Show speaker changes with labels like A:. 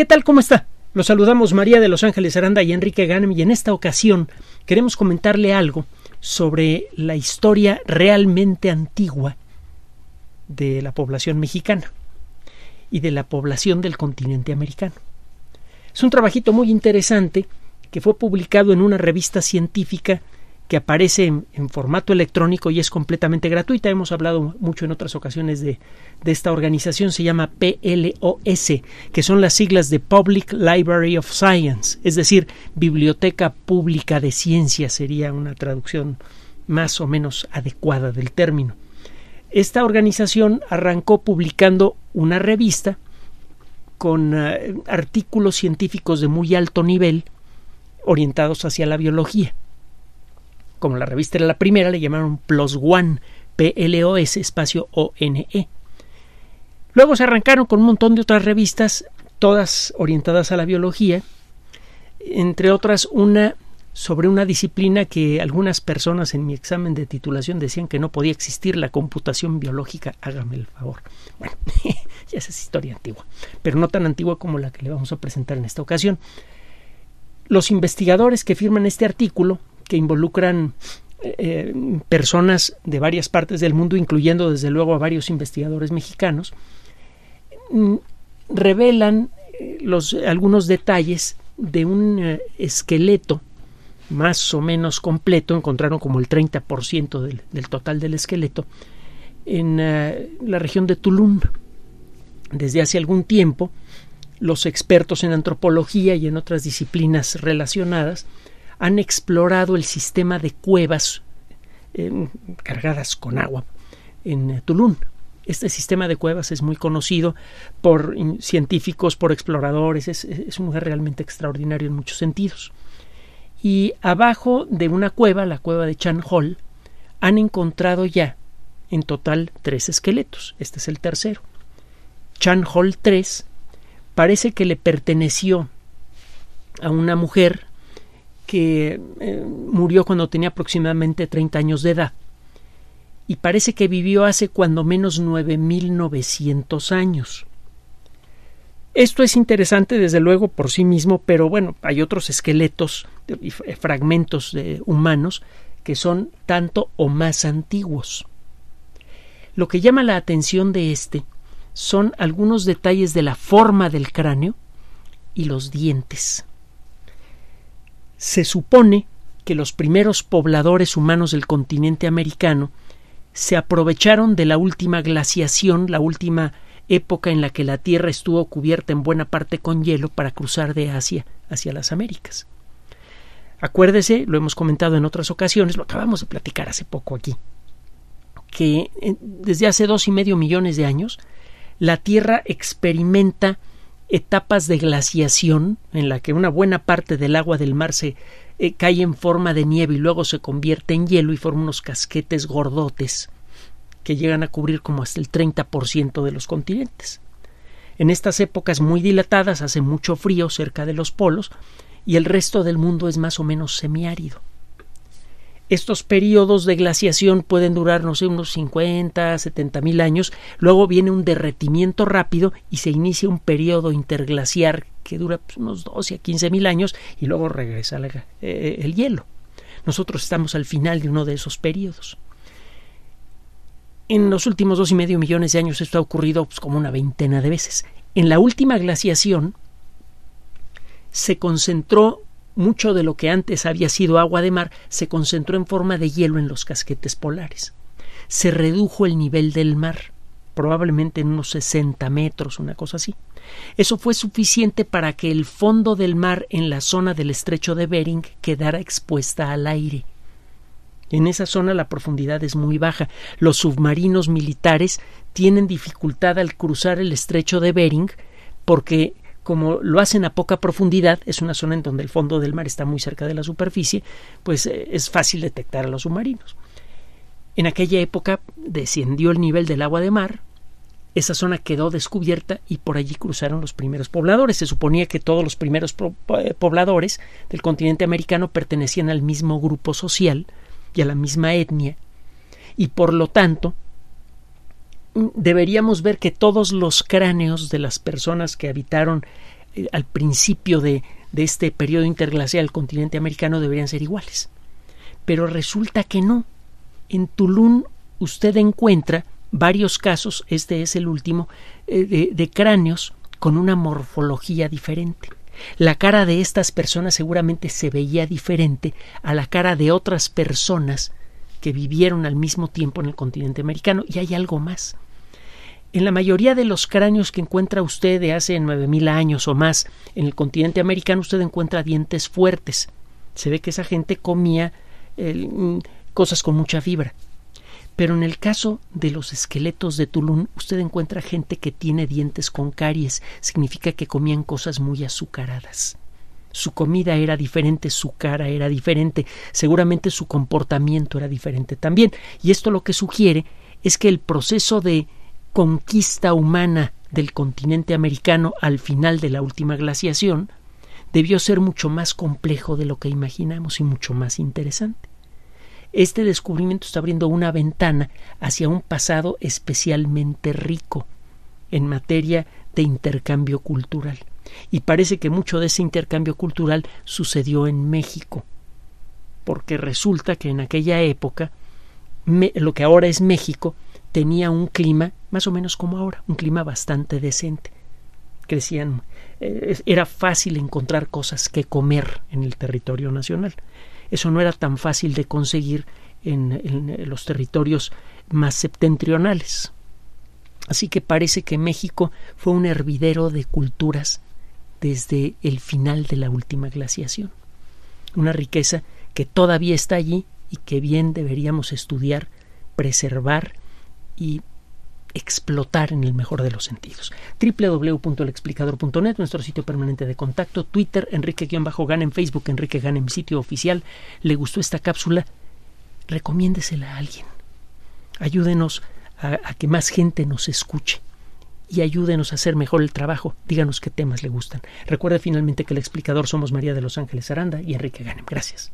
A: ¿Qué tal? ¿Cómo está? Los saludamos María de Los Ángeles Aranda y Enrique Ganem y en esta ocasión queremos comentarle algo sobre la historia realmente antigua de la población mexicana y de la población del continente americano. Es un trabajito muy interesante que fue publicado en una revista científica que aparece en, formato electrónico y es completamente gratuita. Hemos hablado mucho en otras ocasiones de, esta organización, se llama PLOS, que son las siglas de Public Library of Science, es decir, Biblioteca Pública de Ciencia sería una traducción más o menos adecuada del término. Esta organización arrancó publicando una revista con eh, artículos científicos de muy alto nivel orientados hacia la biología como la revista era la primera, le llamaron PLOS ONE, P-L-O-S, espacio O-N-E. Luego se arrancaron con un montón de otras revistas, todas orientadas a la biología, entre otras una sobre una disciplina que algunas personas en mi examen de titulación decían que no podía existir, la computación biológica, hágame el favor. Bueno, ya esa es historia antigua, pero no tan antigua como la que le vamos a presentar en esta ocasión. Los investigadores que firman este artículo que involucran eh, personas de varias partes del mundo, incluyendo desde luego a varios investigadores mexicanos, mm, revelan eh, los, algunos detalles de un eh, esqueleto más o menos completo, encontraron como el 30% del, del, total del esqueleto, en la región de Tulum. Desde hace algún tiempo, los expertos en antropología y en otras disciplinas relacionadas han explorado el sistema de cuevas eh, cargadas con agua en eh, Tulum. Este sistema de cuevas es muy conocido por científicos, por exploradores, es, una un realmente extraordinario en muchos sentidos. Y abajo de una cueva, la cueva de Chan Hall, han encontrado ya en total tres esqueletos. Este es el tercero. Chan Hall 3 parece que le perteneció a una mujer que eh, murió cuando tenía aproximadamente 30 años de edad. Y parece que vivió hace cuando menos 9.900 años. Esto es interesante desde luego por sí mismo, pero bueno, hay otros esqueletos y eh, fragmentos humanos que son tanto o más antiguos. Lo que llama la atención de este son algunos detalles de la forma del cráneo y los dientes. Se supone que los primeros pobladores humanos del continente americano se aprovecharon de la última glaciación, la última época en la que la Tierra estuvo cubierta en buena parte con hielo para cruzar de Asia hacia las Américas. Acuérdese, lo hemos comentado en otras ocasiones, lo acabamos de platicar hace poco aquí, que eh, desde hace dos y medio millones de años la Tierra experimenta etapas de glaciación en la que una buena parte del agua del mar se eh, cae en forma de nieve y luego se convierte en hielo y forma unos casquetes gordotes que llegan a cubrir como hasta el 30% de los continentes. En estas épocas muy dilatadas hace mucho frío cerca de los polos y el resto del mundo es más o menos semiárido estos periodos de glaciación pueden durar, no sé, unos 50, 70 mil años. Luego viene un derretimiento rápido y se inicia un periodo interglaciar que dura pues, unos 12 a 15 mil años y luego regresa eh, el hielo. Nosotros estamos al final de uno de esos periodos. En los últimos dos y medio millones de años esto ha ocurrido pues, como una veintena de veces. En la última glaciación se concentró mucho de lo que antes había sido agua de mar se concentró en forma de hielo en los casquetes polares. Se redujo el nivel del mar, probablemente en unos 60 metros, una cosa así. Eso fue suficiente para que el fondo del mar en la zona del estrecho de Bering quedara expuesta al aire. En esa zona la profundidad es muy baja. Los submarinos militares tienen dificultad al cruzar el estrecho de Bering porque como lo hacen a poca profundidad, es una zona en donde el fondo del mar está muy cerca de la superficie, pues eh, es fácil detectar a los submarinos. En aquella época descendió el nivel del agua de mar, esa zona quedó descubierta y por allí cruzaron los primeros pobladores. Se suponía que todos los primeros eh, pobladores del continente americano pertenecían al mismo grupo social y a la misma etnia y por lo tanto deberíamos ver que todos los cráneos de las personas que habitaron eh, al principio de, este periodo interglacial del continente americano deberían ser iguales. Pero resulta que no. En Tulum usted encuentra varios casos, este es el último, eh, de cráneos con una morfología diferente. La cara de estas personas seguramente se veía diferente a la cara de otras personas que vivieron al mismo tiempo en el continente americano. Y hay algo más. En la mayoría de los cráneos que encuentra usted de hace 9.000 años o más en el continente americano, usted encuentra dientes fuertes. Se ve que esa gente comía eh, mm, cosas con mucha fibra. Pero en el caso de los esqueletos de Tulum, usted encuentra gente que tiene dientes con caries. Significa que comían cosas muy azucaradas. Su comida era diferente, su cara era diferente, seguramente su comportamiento era diferente también. Y esto lo que sugiere es que el proceso de conquista humana del continente americano al final de la última glaciación debió ser mucho más complejo de lo que imaginamos y mucho más interesante. Este descubrimiento está abriendo una ventana hacia un pasado especialmente rico en materia de intercambio cultural. Y parece que mucho de ese intercambio cultural sucedió en México, porque resulta que en aquella época lo que ahora es México tenía un clima más o menos como ahora, un clima bastante decente. Crecían, eh, era fácil encontrar cosas que comer en el territorio nacional. Eso no era tan fácil de conseguir en, en eh, los territorios más septentrionales. Así que parece que México fue un hervidero de culturas desde el final de la última glaciación. Una riqueza que todavía está allí y que bien deberíamos estudiar, preservar y explotar en el mejor de los sentidos. www.elexplicador.net, nuestro sitio permanente de contacto, Twitter, Enrique-Gan, en Facebook, Enrique Gan, en mi sitio oficial. ¿Le gustó esta cápsula? Recomiéndesela a alguien. Ayúdenos a que más gente nos escuche y ayúdenos a hacer mejor el trabajo. Díganos qué temas le gustan. Recuerde finalmente que el explicador somos María de los Ángeles Aranda y Enrique Ganem. Gracias.